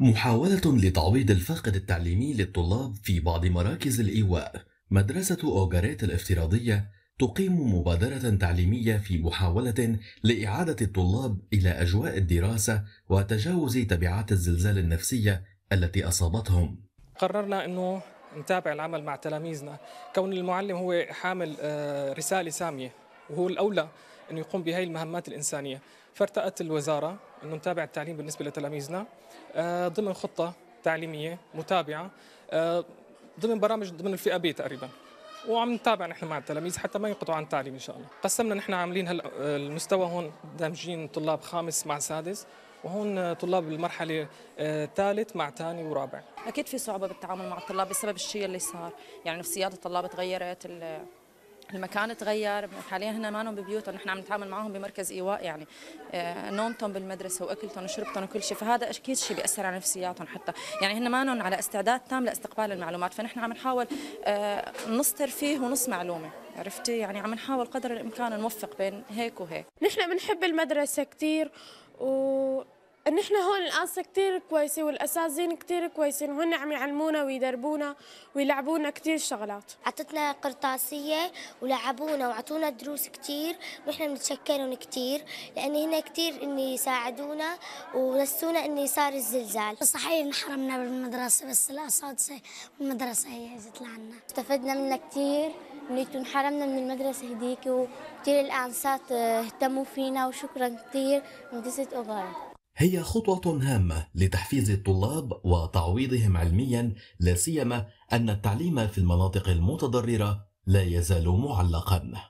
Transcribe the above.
محاولة لتعويض الفاقد التعليمي للطلاب في بعض مراكز الإيواء مدرسة أوجاريت الافتراضية تقيم مبادرة تعليمية في محاولة لإعادة الطلاب إلى أجواء الدراسة وتجاوز تبعات الزلزال النفسية التي أصابتهم قررنا أنه نتابع العمل مع تلاميذنا كون المعلم هو حامل آه، رسالة سامية وهو الأولى انه يقوم بهي المهمات الانسانيه فارتأت الوزاره انه نتابع التعليم بالنسبه لتلاميذنا آه، ضمن خطه تعليميه متابعه آه، ضمن برامج ضمن الفئه بي تقريبا وعم نتابع نحن مع التلاميذ حتى ما ينقطعوا عن التعليم ان شاء الله قسمنا نحن عاملين هلا المستوى هون دامجين طلاب خامس مع سادس وهون طلاب المرحله آه، ثالث مع ثاني ورابع اكيد في صعوبه بالتعامل مع الطلاب بسبب الشيء اللي صار يعني نفسيات الطلاب تغيرت المكان تغير حاليا هنا ما ببيوتهم نحن عم نتعامل معهم بمركز ايواء يعني آه، نومتهم بالمدرسه واكلتهم وشربتهم وكل شيء فهذا اكيد شيء بياثر على نفسياتهم حتى يعني هن ما على استعداد تام لاستقبال المعلومات فنحن عم نحاول آه، نص ترفيه ونص معلومه عرفتي يعني عم نحاول قدر الامكان نوفق بين هيك وهيك نحن بنحب المدرسه كثير و نحن هون القاصة كثير كويسه والأساتذين كثير كويسين وهن عم يعلمونا ويدربونا ويلعبونا كثير شغلات عطتنا قرطاسيه ولعبونا وعطونا دروس كثير ونحن بنتشكرهم كثير لان هنا كثير اني ساعدونا ونسونا اني صار الزلزال صحيح انحرمنا بالمدرسه بس الاساتذه والمدرسه هي اجت لعنا استفدنا منها كثير نيتو انحرمنا من المدرسه هديك وكثير الانسات اهتموا فينا وشكرا كثير مدرسه اوبارا هي خطوة هامة لتحفيز الطلاب وتعويضهم علميا لا سيما أن التعليم في المناطق المتضررة لا يزال معلقا